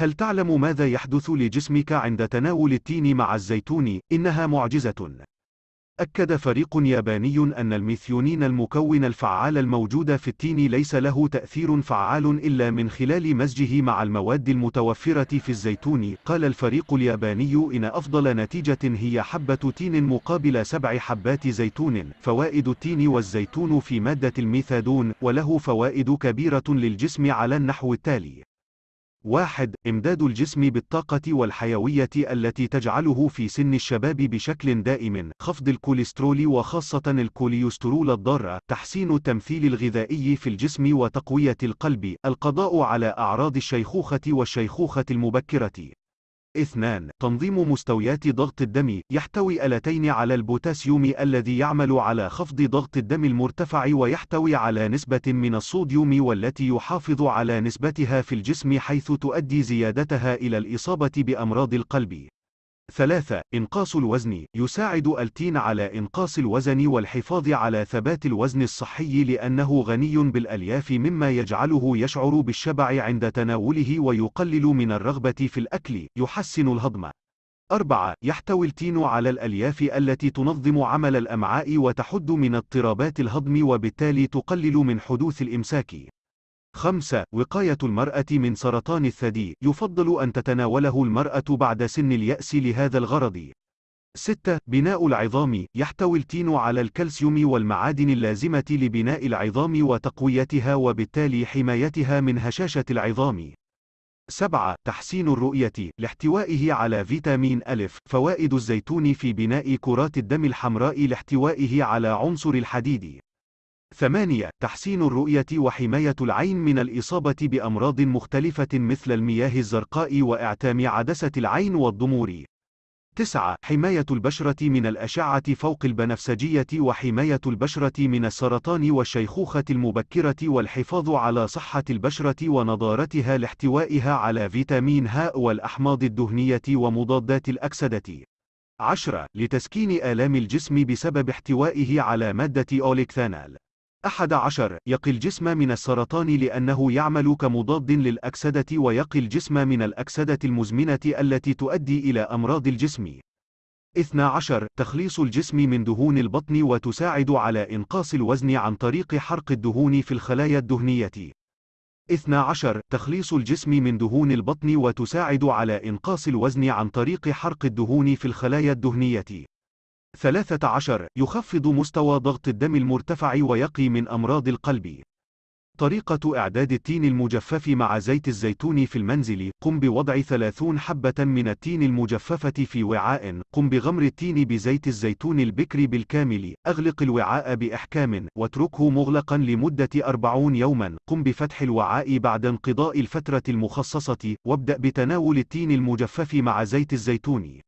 هل تعلم ماذا يحدث لجسمك عند تناول التين مع الزيتون؟ إنها معجزة. أكد فريق ياباني أن الميثيونين المكون الفعال الموجود في التين ليس له تأثير فعال إلا من خلال مزجه مع المواد المتوفرة في الزيتون. قال الفريق الياباني إن أفضل نتيجة هي حبة تين مقابل سبع حبات زيتون. فوائد التين والزيتون في مادة الميثادون، وله فوائد كبيرة للجسم على النحو التالي. واحد إمداد الجسم بالطاقة والحيوية التي تجعله في سن الشباب بشكل دائم خفض الكوليسترول وخاصة الكوليسترول الضارة تحسين التمثيل الغذائي في الجسم وتقوية القلب القضاء على أعراض الشيخوخة والشيخوخة المبكرة 2. تنظيم مستويات ضغط الدم يحتوي ألتين على البوتاسيوم الذي يعمل على خفض ضغط الدم المرتفع ويحتوي على نسبة من الصوديوم والتي يحافظ على نسبتها في الجسم حيث تؤدي زيادتها إلى الإصابة بأمراض القلب. ثلاثة إنقاص الوزن يساعد التين على إنقاص الوزن والحفاظ على ثبات الوزن الصحي لأنه غني بالألياف مما يجعله يشعر بالشبع عند تناوله ويقلل من الرغبة في الأكل يحسن الهضم 4. يحتوي التين على الألياف التي تنظم عمل الأمعاء وتحد من اضطرابات الهضم وبالتالي تقلل من حدوث الإمساك 5. وقاية المرأة من سرطان الثدي يفضل أن تتناوله المرأة بعد سن اليأس لهذا الغرض. 6. بناء العظام يحتوي التين على الكالسيوم والمعادن اللازمة لبناء العظام وتقويتها وبالتالي حمايتها من هشاشة العظام. 7. تحسين الرؤية لاحتوائه على فيتامين أ فوائد الزيتون في بناء كرات الدم الحمراء لاحتوائه على عنصر الحديد. 8. تحسين الرؤية وحماية العين من الإصابة بأمراض مختلفة مثل المياه الزرقاء وإعتام عدسة العين والضمور. 9. حماية البشرة من الأشعة فوق البنفسجية وحماية البشرة من السرطان والشيخوخة المبكرة والحفاظ على صحة البشرة ونضارتها لاحتوائها على فيتامين ه والأحماض الدهنية ومضادات الأكسدة. 10. لتسكين آلام الجسم بسبب احتوائه على مادة أوليكثانال. أحد عشر يقي الجسم من السرطان لأنه يعمل كمضاد للأكسدة ويقي الجسم من الأكسدة المزمنة التي تؤدي إلى أمراض الجسم. 12 تخليص الجسم من دهون البطن وتساعد على إنقاص الوزن عن طريق حرق الدهون في الخلايا الدهنية. 12 تخليص الجسم من دهون البطن وتساعد على إنقاص الوزن عن طريق حرق الدهون في الخلايا الدهنية. 13 يخفض مستوى ضغط الدم المرتفع ويقي من أمراض القلب. طريقة إعداد التين المجفف مع زيت الزيتون في المنزل قم بوضع 30 حبة من التين المجففة في وعاء قم بغمر التين بزيت الزيتون البكري بالكامل أغلق الوعاء بإحكام واتركه مغلقا لمدة 40 يوما قم بفتح الوعاء بعد انقضاء الفترة المخصصة وابدأ بتناول التين المجفف مع زيت الزيتون